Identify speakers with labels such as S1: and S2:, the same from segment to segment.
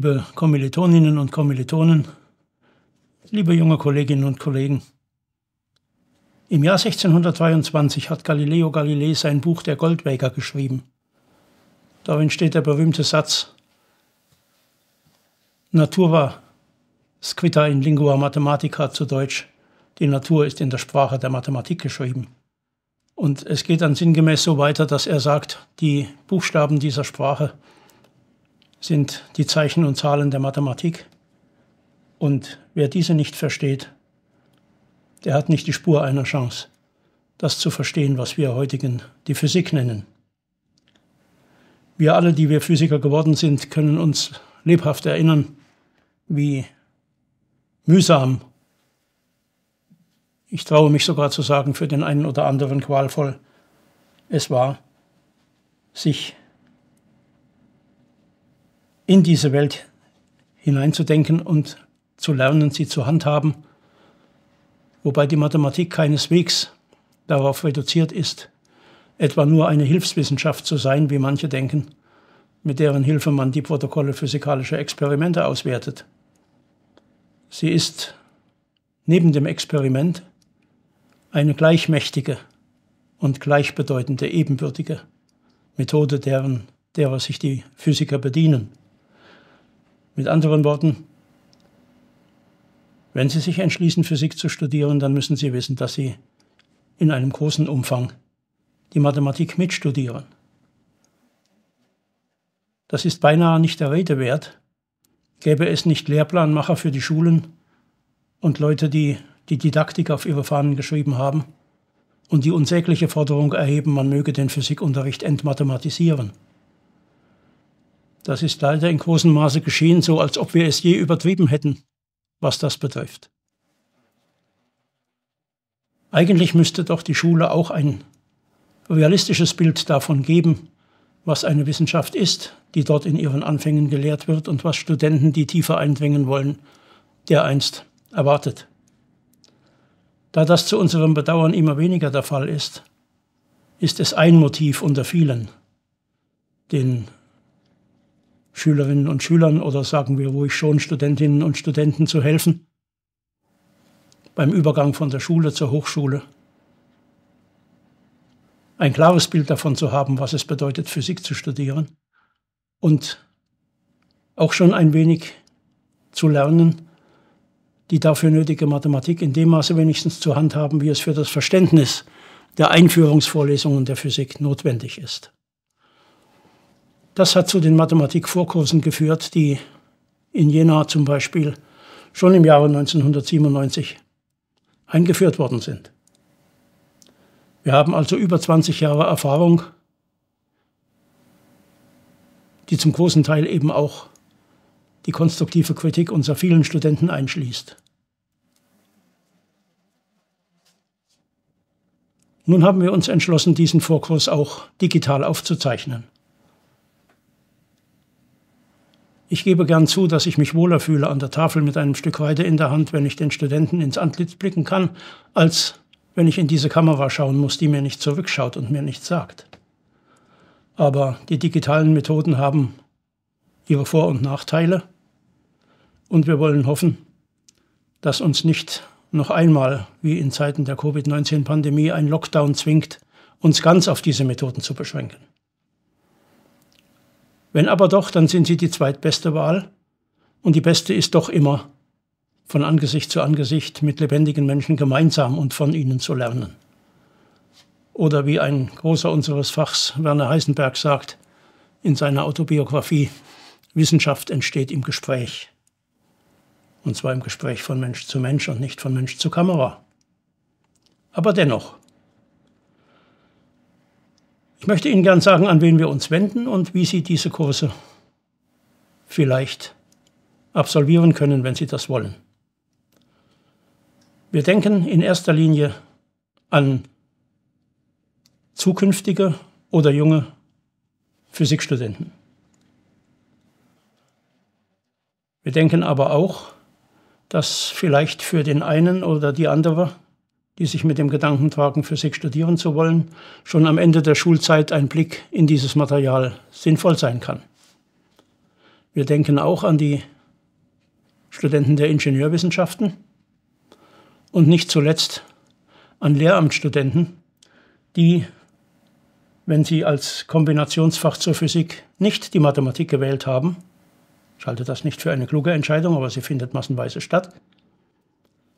S1: liebe Kommilitoninnen und Kommilitonen, liebe junge Kolleginnen und Kollegen. Im Jahr 1622 hat Galileo Galilei sein Buch Der Goldwäger geschrieben. Darin steht der berühmte Satz Natura scritta in lingua mathematica zu Deutsch. Die Natur ist in der Sprache der Mathematik geschrieben. Und es geht dann sinngemäß so weiter, dass er sagt, die Buchstaben dieser Sprache sind die Zeichen und Zahlen der Mathematik. Und wer diese nicht versteht, der hat nicht die Spur einer Chance, das zu verstehen, was wir heutigen die Physik nennen. Wir alle, die wir Physiker geworden sind, können uns lebhaft erinnern, wie mühsam, ich traue mich sogar zu sagen, für den einen oder anderen qualvoll es war, sich in diese Welt hineinzudenken und zu lernen, sie zu handhaben, wobei die Mathematik keineswegs darauf reduziert ist, etwa nur eine Hilfswissenschaft zu sein, wie manche denken, mit deren Hilfe man die Protokolle physikalischer Experimente auswertet. Sie ist neben dem Experiment eine gleichmächtige und gleichbedeutende ebenbürtige Methode, deren, derer sich die Physiker bedienen. Mit anderen Worten, wenn Sie sich entschließen, Physik zu studieren, dann müssen Sie wissen, dass Sie in einem großen Umfang die Mathematik mitstudieren. Das ist beinahe nicht der Rede wert, gäbe es nicht Lehrplanmacher für die Schulen und Leute, die die Didaktik auf ihre Fahnen geschrieben haben und die unsägliche Forderung erheben, man möge den Physikunterricht entmathematisieren. Das ist leider in großem Maße geschehen, so als ob wir es je übertrieben hätten, was das betrifft. Eigentlich müsste doch die Schule auch ein realistisches Bild davon geben, was eine Wissenschaft ist, die dort in ihren Anfängen gelehrt wird und was Studenten, die tiefer eindringen wollen, dereinst erwartet. Da das zu unserem Bedauern immer weniger der Fall ist, ist es ein Motiv unter vielen, den Schülerinnen und Schülern oder sagen wir ruhig schon Studentinnen und Studenten zu helfen beim Übergang von der Schule zur Hochschule. Ein klares Bild davon zu haben, was es bedeutet, Physik zu studieren und auch schon ein wenig zu lernen, die dafür nötige Mathematik in dem Maße wenigstens zu handhaben, wie es für das Verständnis der Einführungsvorlesungen der Physik notwendig ist. Das hat zu den Mathematik-Vorkursen geführt, die in Jena zum Beispiel schon im Jahre 1997 eingeführt worden sind. Wir haben also über 20 Jahre Erfahrung, die zum großen Teil eben auch die konstruktive Kritik unserer vielen Studenten einschließt. Nun haben wir uns entschlossen, diesen Vorkurs auch digital aufzuzeichnen. Ich gebe gern zu, dass ich mich wohler fühle an der Tafel mit einem Stück Weide in der Hand, wenn ich den Studenten ins Antlitz blicken kann, als wenn ich in diese Kamera schauen muss, die mir nicht zurückschaut und mir nichts sagt. Aber die digitalen Methoden haben ihre Vor- und Nachteile und wir wollen hoffen, dass uns nicht noch einmal, wie in Zeiten der Covid-19-Pandemie, ein Lockdown zwingt, uns ganz auf diese Methoden zu beschränken. Wenn aber doch, dann sind sie die zweitbeste Wahl. Und die beste ist doch immer von Angesicht zu Angesicht mit lebendigen Menschen gemeinsam und von ihnen zu lernen. Oder wie ein großer unseres Fachs, Werner Heisenberg, sagt in seiner Autobiografie, Wissenschaft entsteht im Gespräch. Und zwar im Gespräch von Mensch zu Mensch und nicht von Mensch zu Kamera. Aber dennoch, möchte Ihnen gern sagen, an wen wir uns wenden und wie Sie diese Kurse vielleicht absolvieren können, wenn Sie das wollen. Wir denken in erster Linie an zukünftige oder junge Physikstudenten. Wir denken aber auch, dass vielleicht für den einen oder die andere die sich mit dem Gedanken tragen, Physik studieren zu wollen, schon am Ende der Schulzeit ein Blick in dieses Material sinnvoll sein kann. Wir denken auch an die Studenten der Ingenieurwissenschaften und nicht zuletzt an Lehramtsstudenten, die, wenn sie als Kombinationsfach zur Physik nicht die Mathematik gewählt haben, ich halte das nicht für eine kluge Entscheidung, aber sie findet massenweise statt,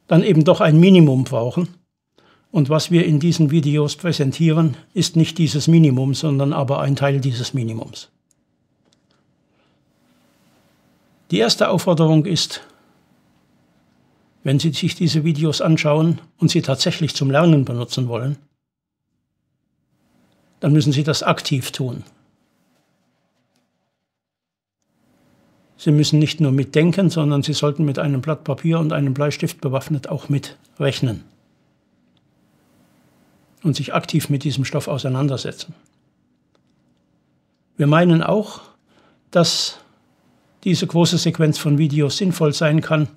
S1: dann eben doch ein Minimum brauchen, und was wir in diesen Videos präsentieren, ist nicht dieses Minimum, sondern aber ein Teil dieses Minimums. Die erste Aufforderung ist, wenn Sie sich diese Videos anschauen und sie tatsächlich zum Lernen benutzen wollen, dann müssen Sie das aktiv tun. Sie müssen nicht nur mitdenken, sondern Sie sollten mit einem Blatt Papier und einem Bleistift bewaffnet auch mitrechnen und sich aktiv mit diesem Stoff auseinandersetzen. Wir meinen auch, dass diese große Sequenz von Videos sinnvoll sein kann,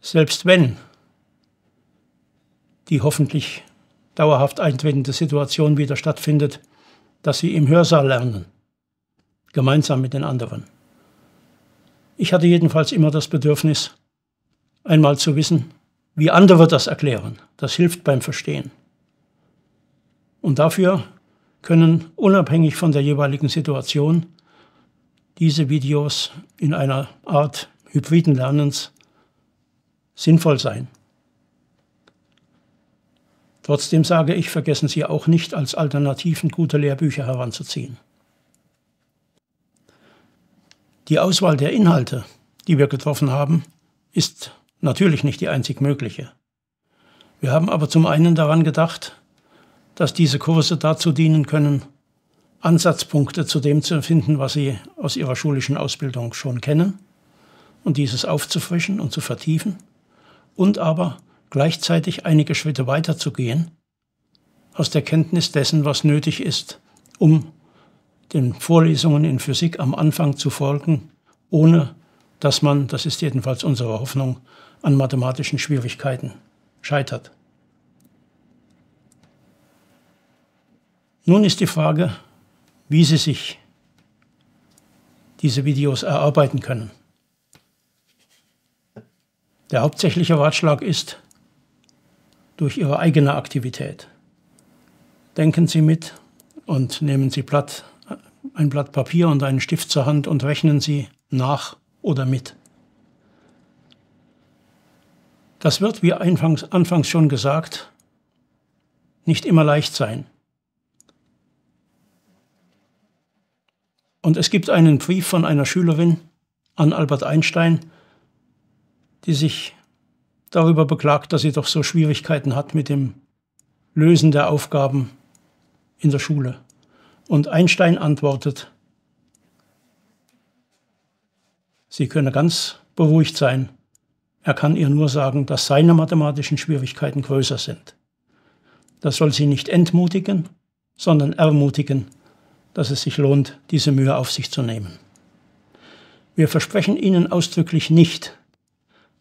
S1: selbst wenn die hoffentlich dauerhaft eintretende Situation wieder stattfindet, dass sie im Hörsaal lernen, gemeinsam mit den anderen. Ich hatte jedenfalls immer das Bedürfnis, einmal zu wissen, wie andere das erklären. Das hilft beim Verstehen. Und dafür können unabhängig von der jeweiligen Situation diese Videos in einer Art hybriden Lernens sinnvoll sein. Trotzdem sage ich, vergessen Sie auch nicht, als Alternativen gute Lehrbücher heranzuziehen. Die Auswahl der Inhalte, die wir getroffen haben, ist natürlich nicht die einzig mögliche. Wir haben aber zum einen daran gedacht, dass diese Kurse dazu dienen können, Ansatzpunkte zu dem zu finden, was sie aus ihrer schulischen Ausbildung schon kennen und dieses aufzufrischen und zu vertiefen und aber gleichzeitig einige Schritte weiterzugehen aus der Kenntnis dessen, was nötig ist, um den Vorlesungen in Physik am Anfang zu folgen, ohne dass man, das ist jedenfalls unsere Hoffnung, an mathematischen Schwierigkeiten scheitert. Nun ist die Frage, wie Sie sich diese Videos erarbeiten können. Der hauptsächliche Ratschlag ist durch Ihre eigene Aktivität. Denken Sie mit und nehmen Sie Blatt, ein Blatt Papier und einen Stift zur Hand und rechnen Sie nach oder mit. Das wird, wie anfangs, anfangs schon gesagt, nicht immer leicht sein. Und es gibt einen Brief von einer Schülerin an Albert Einstein, die sich darüber beklagt, dass sie doch so Schwierigkeiten hat mit dem Lösen der Aufgaben in der Schule. Und Einstein antwortet, sie könne ganz beruhigt sein. Er kann ihr nur sagen, dass seine mathematischen Schwierigkeiten größer sind. Das soll sie nicht entmutigen, sondern ermutigen dass es sich lohnt, diese Mühe auf sich zu nehmen. Wir versprechen Ihnen ausdrücklich nicht,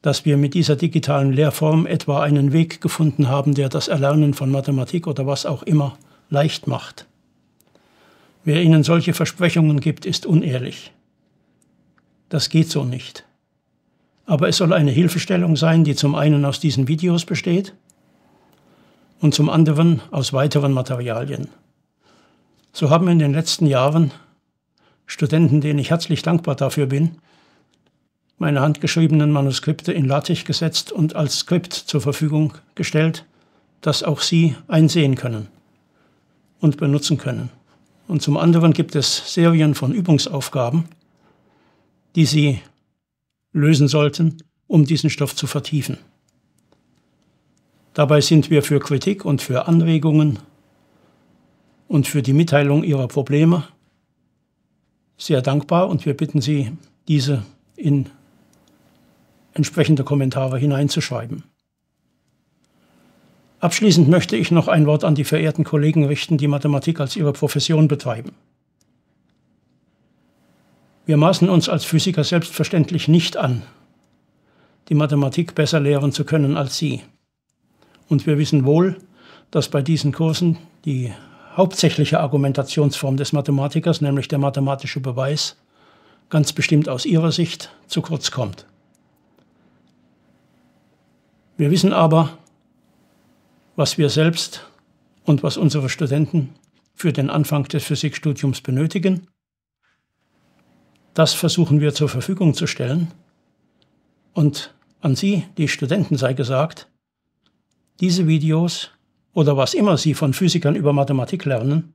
S1: dass wir mit dieser digitalen Lehrform etwa einen Weg gefunden haben, der das Erlernen von Mathematik oder was auch immer leicht macht. Wer Ihnen solche Versprechungen gibt, ist unehrlich. Das geht so nicht. Aber es soll eine Hilfestellung sein, die zum einen aus diesen Videos besteht und zum anderen aus weiteren Materialien. So haben in den letzten Jahren Studenten, denen ich herzlich dankbar dafür bin, meine handgeschriebenen Manuskripte in Latich gesetzt und als Skript zur Verfügung gestellt, das auch Sie einsehen können und benutzen können. Und zum anderen gibt es Serien von Übungsaufgaben, die Sie lösen sollten, um diesen Stoff zu vertiefen. Dabei sind wir für Kritik und für Anregungen und für die Mitteilung Ihrer Probleme sehr dankbar und wir bitten Sie, diese in entsprechende Kommentare hineinzuschreiben. Abschließend möchte ich noch ein Wort an die verehrten Kollegen richten, die Mathematik als ihre Profession betreiben. Wir maßen uns als Physiker selbstverständlich nicht an, die Mathematik besser lehren zu können als Sie. Und wir wissen wohl, dass bei diesen Kursen die hauptsächliche Argumentationsform des Mathematikers, nämlich der mathematische Beweis, ganz bestimmt aus ihrer Sicht zu kurz kommt. Wir wissen aber, was wir selbst und was unsere Studenten für den Anfang des Physikstudiums benötigen. Das versuchen wir zur Verfügung zu stellen. Und an Sie, die Studenten, sei gesagt, diese Videos oder was immer Sie von Physikern über Mathematik lernen,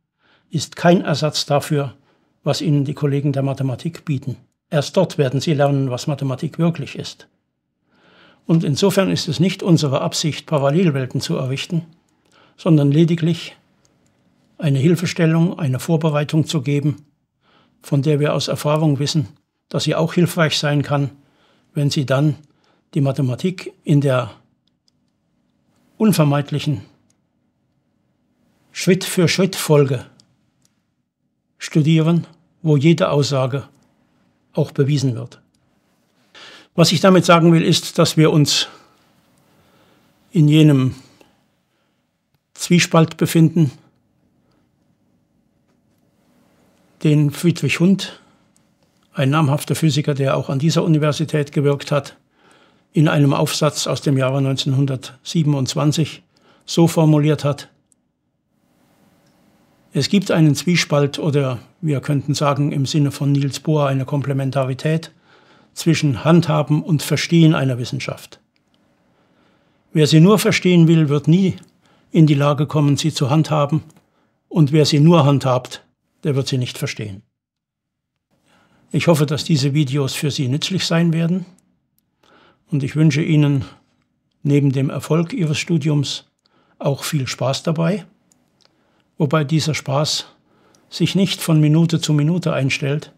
S1: ist kein Ersatz dafür, was Ihnen die Kollegen der Mathematik bieten. Erst dort werden Sie lernen, was Mathematik wirklich ist. Und insofern ist es nicht unsere Absicht, Parallelwelten zu errichten, sondern lediglich eine Hilfestellung, eine Vorbereitung zu geben, von der wir aus Erfahrung wissen, dass sie auch hilfreich sein kann, wenn sie dann die Mathematik in der unvermeidlichen Schritt für Schritt Folge studieren, wo jede Aussage auch bewiesen wird. Was ich damit sagen will, ist, dass wir uns in jenem Zwiespalt befinden, den Friedrich Hund, ein namhafter Physiker, der auch an dieser Universität gewirkt hat, in einem Aufsatz aus dem Jahre 1927 so formuliert hat, es gibt einen Zwiespalt oder wir könnten sagen im Sinne von Niels Bohr eine Komplementarität zwischen Handhaben und Verstehen einer Wissenschaft. Wer sie nur verstehen will, wird nie in die Lage kommen, sie zu handhaben, und wer sie nur handhabt, der wird sie nicht verstehen. Ich hoffe, dass diese Videos für Sie nützlich sein werden und ich wünsche Ihnen neben dem Erfolg Ihres Studiums auch viel Spaß dabei wobei dieser Spaß sich nicht von Minute zu Minute einstellt,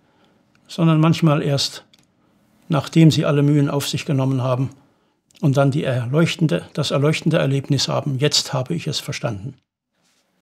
S1: sondern manchmal erst, nachdem sie alle Mühen auf sich genommen haben und dann die erleuchtende, das erleuchtende Erlebnis haben, jetzt habe ich es verstanden.